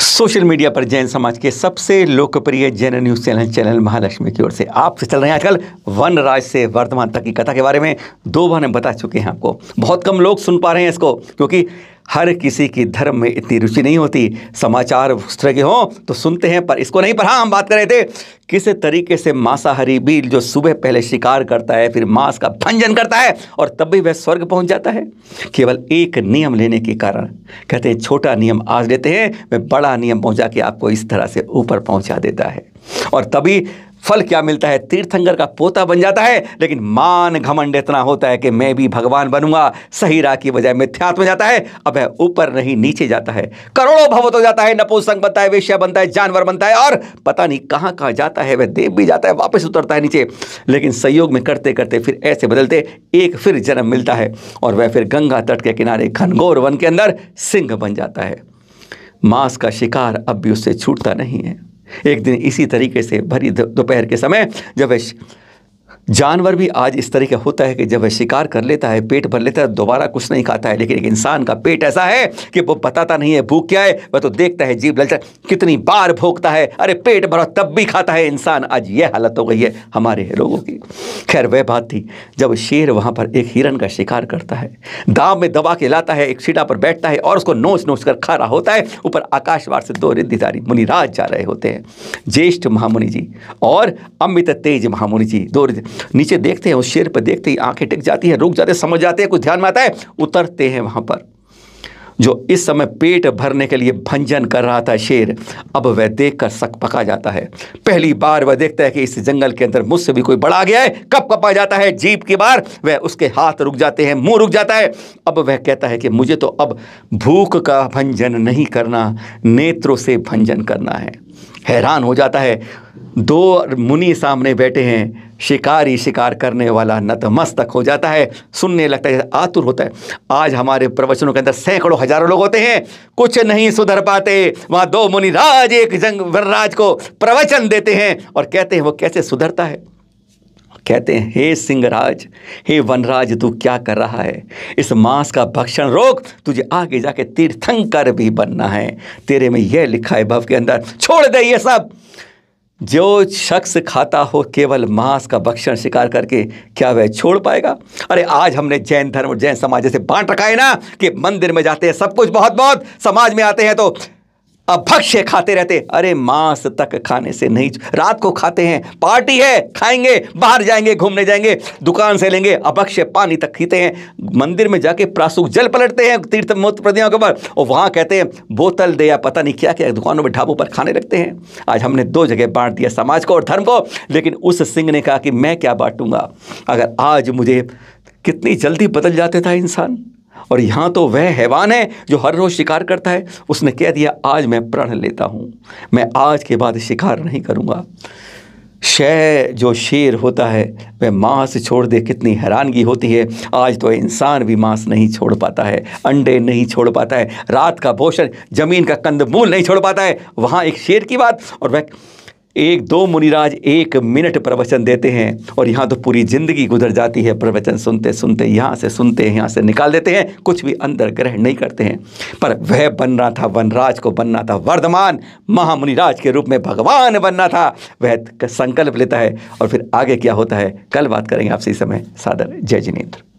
social media पर जैन समाज के सबसे लोकप्रिय Jain news channel channel Mahalakshmi की ओर से आपसे चल रहे हैं आजकल वन राज से वर्धमान तक की कथा के बारे में दो बार हम बता चुके हैं आपको बहुत कम लोग सुन पा रहे हैं इसको क्योंकि हर किसी की धर्म में इतनी रुचि नहीं होती समाचार उस तरह के हों तो सुनते हैं पर इसको नहीं पर हाँ हम बात कर रहे थे किस तरीके से मांसाहारी बील जो सुबह पहले शिकार करता है फिर मांस का भंजन करता है और तब भी वह स्वर्ग पहुंच जाता है केवल एक नियम लेने के कारण कहते हैं छोटा नियम आज लेते हैं वह बड़ा नियम पहुंचा के आपको इस तरह से ऊपर पहुंचा देता है और तभी फल क्या मिलता है तीर्थंकर का पोता बन जाता है लेकिन मान घमंड इतना होता है कि मैं भी भगवान बनूंगा सही राह की बजाय मिथ्यात्म जाता है अब है ऊपर नहीं नीचे जाता है करोड़ों भवत हो जाता है नपुंसक बनता है वेश्या बनता है जानवर बनता है और पता नहीं कहाँ कहाँ जाता है वह देव भी जाता है वापस उतरता है नीचे लेकिन संयोग में करते करते फिर ऐसे बदलते एक फिर जन्म मिलता है और वह फिर गंगा तट के किनारे घनघोर वन के अंदर सिंह बन जाता है मांस का शिकार अब भी उससे छूटता नहीं है एक दिन इसी तरीके से भरी दोपहर के समय जब वह जानवर भी आज इस तरह का होता है कि जब वह शिकार कर लेता है पेट भर लेता है दोबारा कुछ नहीं खाता है लेकिन एक इंसान का पेट ऐसा है कि वो बताता नहीं है भूख क्या है वह तो देखता है जीव ललचा कितनी बार भोगता है अरे पेट भरो तब भी खाता है इंसान आज यह हालत हो गई है हमारे लोगों की खैर वह बात थी जब शेर वहाँ पर एक हिरन का शिकार करता है दाम में दबा के लाता है एक सीटा पर बैठता है और उसको नोच नोच कर खा रहा होता है ऊपर आकाशवार से दो रिद्धिदारी मुनिराज जा रहे होते हैं ज्येष्ठ महामुनि जी और अमित तेज महामुनि जी दो नीचे देखते हैं उस शेर पर देखते ही आंखें टिक जाती हैं रुक जाते हैं समझ जाते हैं कुछ ध्यान में आता है उतरते हैं वहां पर जो इस समय पेट भरने के लिए भंजन कर रहा था शेर अब वह देख कर सक पका जाता है पहली बार वह देखता है कि इस जंगल के अंदर मुझसे भी कोई बड़ा आ गया है कब कपा जाता है जीप की बार वह उसके हाथ रुक जाते हैं मुंह रुक जाता है अब वह कहता है कि मुझे तो अब भूख का भंजन नहीं करना नेत्रों से भंजन करना है हैरान हो जाता है दो मुनि सामने बैठे हैं शिकारी शिकार करने वाला नतमस्तक हो जाता है सुनने लगता है आतुर होता है आज हमारे प्रवचनों के अंदर सैकड़ों हजारों लोग होते हैं कुछ नहीं सुधर पाते वहाँ दो मुनि राज एक जंग वनराज को प्रवचन देते हैं और कहते हैं वो कैसे सुधरता है कहते हैं हे सिंहराज हे वनराज तू क्या कर रहा है इस मांस का भक्षण रोक तुझे आगे जाके तीर्थंकर भी बनना है तेरे में यह लिखा है भव के अंदर छोड़ दे ये सब जो शख्स खाता हो केवल मांस का भक्षण शिकार करके क्या वह छोड़ पाएगा अरे आज हमने जैन धर्म और जैन समाज से बांट रखा है ना कि मंदिर में जाते हैं सब कुछ बहुत बहुत समाज में आते हैं तो अभक्ष्य खाते रहते अरे मांस तक खाने से नहीं रात को खाते हैं पार्टी है खाएंगे बाहर जाएंगे घूमने जाएंगे दुकान से लेंगे अभक्ष्य पानी तक पीते हैं मंदिर में जाके प्रासुक जल पलटते हैं तीर्थ प्रतिमा के बाद और वहाँ कहते हैं बोतल दे या पता नहीं क्या क्या दुकानों में ढाबों पर खाने लगते हैं आज हमने दो जगह बांट दिया समाज को और धर्म को लेकिन उस सिंह ने कहा कि मैं क्या बांटूंगा अगर आज मुझे कितनी जल्दी बदल जाते था इंसान और यहाँ तो वह हैवान है जो हर रोज़ शिकार करता है उसने कह दिया आज मैं प्रण लेता हूँ मैं आज के बाद शिकार नहीं करूँगा शह जो शेर होता है वह मांस छोड़ दे कितनी हैरानगी होती है आज तो इंसान भी मांस नहीं छोड़ पाता है अंडे नहीं छोड़ पाता है रात का भोषण जमीन का कंदमूल नहीं छोड़ पाता है वहाँ एक शेर की बात और वह एक दो मुनिराज एक मिनट प्रवचन देते हैं और यहाँ तो पूरी ज़िंदगी गुजर जाती है प्रवचन सुनते सुनते यहाँ से सुनते हैं यहाँ से निकाल देते हैं कुछ भी अंदर ग्रहण नहीं करते हैं पर वह बन रहा था वनराज को बनना था वर्धमान महामुनिराज के रूप में भगवान बनना था वह संकल्प लेता है और फिर आगे क्या होता है कल बात करेंगे आपसे इस समय सादर जय जिनेन्द्र